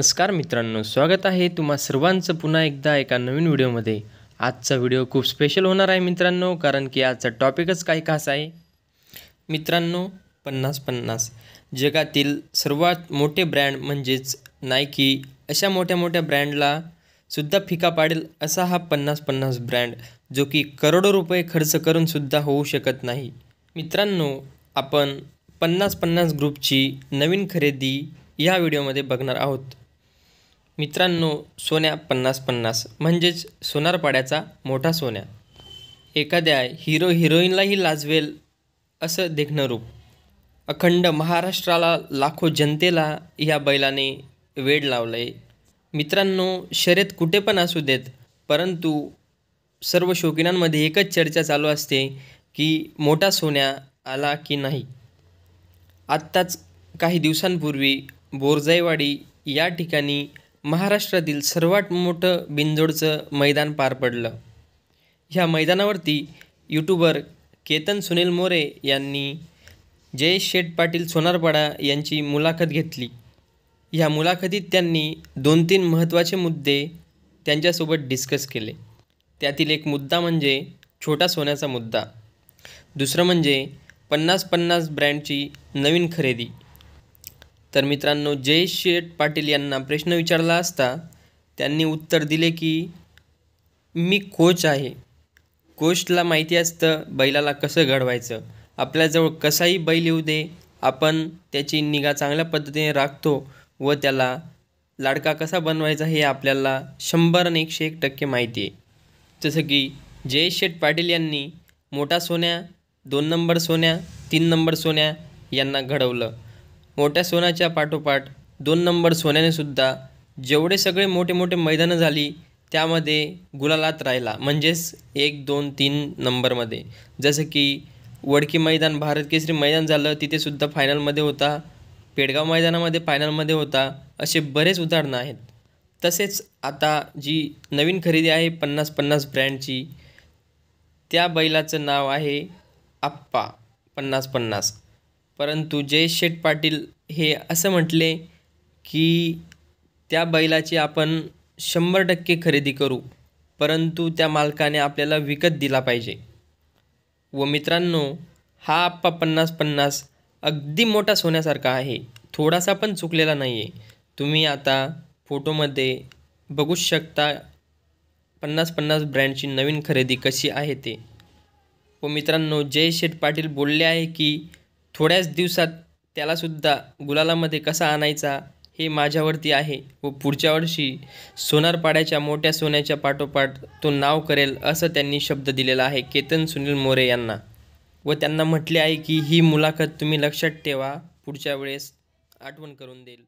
नमस्कार मित्रांनो स्वागत आहे तुम्हा सर्वांचं पुन्हा एकदा एका नवीन व्हिडिओमध्ये आजचा व्हिडिओ खूप स्पेशल होणार आहे मित्रांनो कारण की आजचा टॉपिकच काही खास आहे मित्रांनो पन्नास पन्नास जगातील सर्वात मोठे ब्रँड म्हणजेच नायकी अशा मोठ्या मोठ्या ब्रँडला सुद्धा फिका पाडेल असा हा पन्नास पन्नास ब्रँड जो की करोडो रुपये खर्च करूनसुद्धा होऊ शकत नाही मित्रांनो आपण पन्नास पन्नास ग्रुपची नवीन खरेदी या व्हिडिओमध्ये बघणार आहोत मित्रांनो सोन्या पन्नास पन्नास म्हणजेच सोनारपाड्याचा मोठा सोन्या एखाद्या हिरो हिरोईनलाही लाजवेल असं देखणं रूप अखंड महाराष्ट्राला लाखो जनतेला या बैलाने वेड लावलं आहे मित्रांनो शर्यत कुठे पण असू देत परंतु सर्व शौकिनांमध्ये एकच चर्चा चालू असते की मोठा सोन्या आला की नाही आत्ताच काही दिवसांपूर्वी बोरजाईवाडी या ठिकाणी महाराष्ट्रातील सर्वात मोठं बिनजोडचं मैदान पार पडलं ह्या मैदानावरती यूट्यूबर केतन सुनील मोरे यांनी जयेश शेठ पाटील सोनारपाडा यांची मुलाखत घेतली ह्या मुलाखतीत त्यांनी दोन तीन महत्त्वाचे मुद्दे त्यांच्यासोबत डिस्कस केले त्यातील एक मुद्दा म्हणजे छोटा सोन्याचा मुद्दा दुसरं म्हणजे पन्नास पन्नास ब्रँडची नवीन खरेदी तर मित्रांनो जय शेठ पाटील यांना प्रश्न विचारला असता त्यांनी उत्तर दिले की मी कोच आहे कोचला माहिती असतं बैलाला कसं घडवायचं आपल्याजवळ कसाही बैल येऊ दे आपण त्याची निगा चांगल्या पद्धतीने राखतो व त्याला लाडका कसा बनवायचा हे आपल्याला शंभर आणि एकशे एक टक्के माहिती आहे जसं की जय शेठ पाटील यांनी मोठा सोन्या दोन नंबर सोन्या तीन नंबर सोन्या यांना घडवलं मोठ्या सोन्याच्या पाठोपाठ दोन नंबर सोन्याने सुद्धा जेवढे सगळे मोठे मोठे मैदानं झाली त्यामध्ये गुलालात राहिला म्हणजेच एक दोन तीन नंबरमध्ये जसं की वडकी मैदान भारत केसरी मैदान झालं तिथेसुद्धा फायनलमध्ये होता पेडगाव मैदानामध्ये फायनलमध्ये होता असे बरेच उदाहरणं आहेत तसेच आता जी नवीन खरेदी आहे पन्नास पन्नास ब्रँडची त्या बैलाचं नाव आहे आप्पा पन्नास पन्नास परंतु जय शेठ पाटील हे असं म्हटले की त्या बैलाची आपण शंभर टक्के खरेदी करू परंतु त्या मालकाने आपल्याला विकत दिला पाहिजे व मित्रांनो हा आप्पा पन्नास पन्नास अगदी मोठा सोन्यासारखा आहे थोडासा पण चुकलेला नाही आहे तुम्ही आता फोटोमध्ये बघू शकता पन्नास पन्नास ब्रँडची नवीन खरेदी कशी आहे ते व मित्रांनो जय शेठ पाटील बोलले आहे की थोड्याच दिवसात त्यालासुद्धा गुलालामध्ये कसा आणायचा हे माझ्यावरती आहे व पुढच्या वर्षी सोनारपाड्याच्या मोठ्या सोन्याच्या पाठोपाठ तो नाव करेल असं त्यांनी शब्द दिलेला आहे केतन सुनील मोरे यांना व त्यांना म्हटले आहे की ही मुलाखत तुम्ही लक्षात ठेवा पुढच्या वेळेस आठवण करून देईल